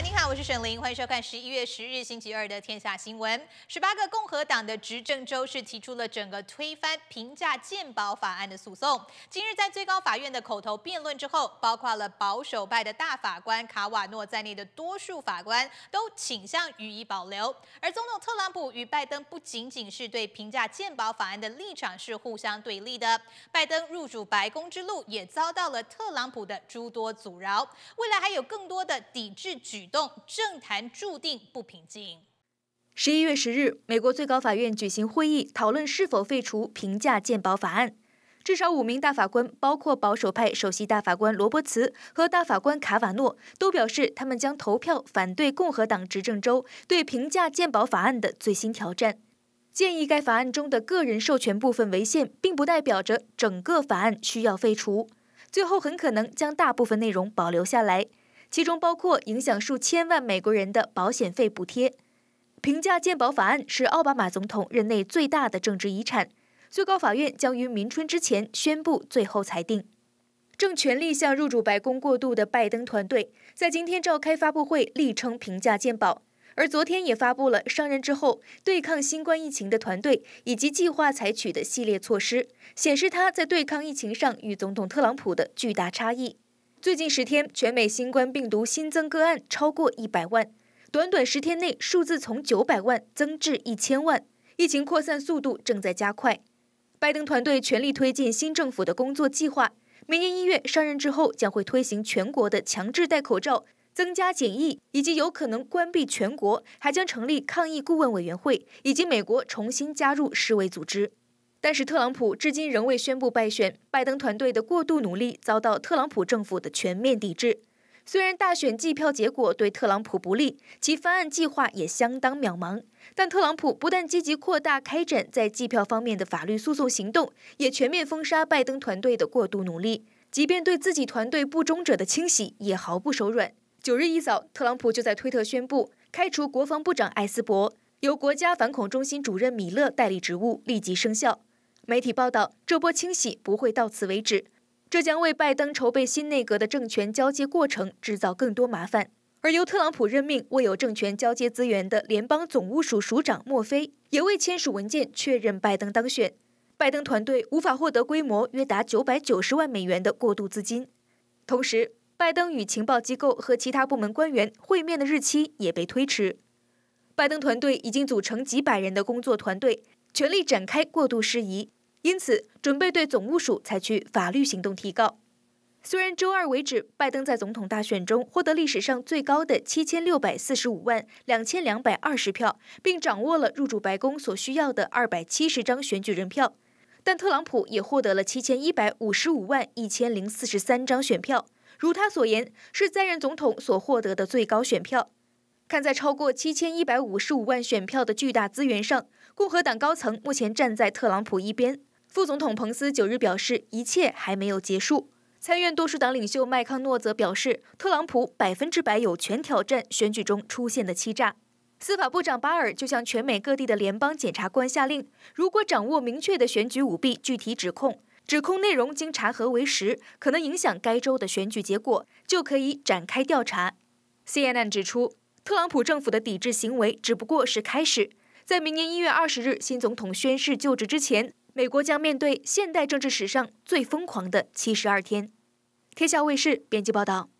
您好，我是沈玲，欢迎收看十一月十日星期二的天下新闻。十八个共和党的执政州是提出了整个推翻平价健保法案的诉讼。今日在最高法院的口头辩论之后，包括了保守派的大法官卡瓦诺在内的多数法官都倾向予以保留。而总统特朗普与拜登不仅仅是对平价健保法案的立场是互相对立的，拜登入主白宫之路也遭到了特朗普的诸多阻挠。未来还有更多的抵制举。动政坛注定不平静。十一月十日，美国最高法院举行会议，讨论是否废除平价鉴保法案。至少五名大法官，包括保守派首席大法官罗伯茨和大法官卡瓦诺，都表示他们将投票反对共和党执政州对平价鉴保法案的最新挑战。建议该法案中的个人授权部分违宪，并不代表着整个法案需要废除。最后，很可能将大部分内容保留下来。其中包括影响数千万美国人的保险费补贴。评价鉴保法案是奥巴马总统任内最大的政治遗产。最高法院将于明春之前宣布最后裁定。正全力向入主白宫过渡的拜登团队，在今天召开发布会力称评价鉴保，而昨天也发布了上任之后对抗新冠疫情的团队以及计划采取的系列措施，显示他在对抗疫情上与总统特朗普的巨大差异。最近十天，全美新冠病毒新增个案超过一百万。短短十天内，数字从九百万增至一千万，疫情扩散速度正在加快。拜登团队全力推进新政府的工作计划。明年一月上任之后，将会推行全国的强制戴口罩、增加检疫，以及有可能关闭全国，还将成立抗疫顾问委员会，以及美国重新加入世卫组织。但是特朗普至今仍未宣布败选，拜登团队的过度努力遭到特朗普政府的全面抵制。虽然大选计票结果对特朗普不利，其翻案计划也相当渺茫，但特朗普不但积极扩大开展在计票方面的法律诉讼行动，也全面封杀拜登团队的过度努力，即便对自己团队不忠者的清洗也毫不手软。九日一早，特朗普就在推特宣布开除国防部长艾斯伯，由国家反恐中心主任米勒代理职务立即生效。媒体报道，这波清洗不会到此为止，这将为拜登筹备新内阁的政权交接过程制造更多麻烦。而由特朗普任命、未有政权交接资源的联邦总务署署长墨菲，也未签署文件确认拜登当选。拜登团队无法获得规模约达九百九十万美元的过渡资金。同时，拜登与情报机构和其他部门官员会面的日期也被推迟。拜登团队已经组成几百人的工作团队，全力展开过渡事宜。因此，准备对总务署采取法律行动提告。虽然周二为止，拜登在总统大选中获得历史上最高的七千六百四十五万两千两百二十票，并掌握了入主白宫所需要的二百七十张选举人票，但特朗普也获得了七千一百五十五万一千零四十三张选票，如他所言，是在任总统所获得的最高选票。看在超过七千一百五十五万选票的巨大资源上，共和党高层目前站在特朗普一边。副总统彭斯九日表示，一切还没有结束。参院多数党领袖麦康诺则表示，特朗普百分之百有权挑战选举中出现的欺诈。司法部长巴尔就向全美各地的联邦检察官下令：，如果掌握明确的选举舞弊具体指控，指控内容经查核为实，可能影响该州的选举结果，就可以展开调查。CNN 指出，特朗普政府的抵制行为只不过是开始，在明年一月二十日新总统宣誓就职之前。美国将面对现代政治史上最疯狂的七十二天。天下卫视编辑报道。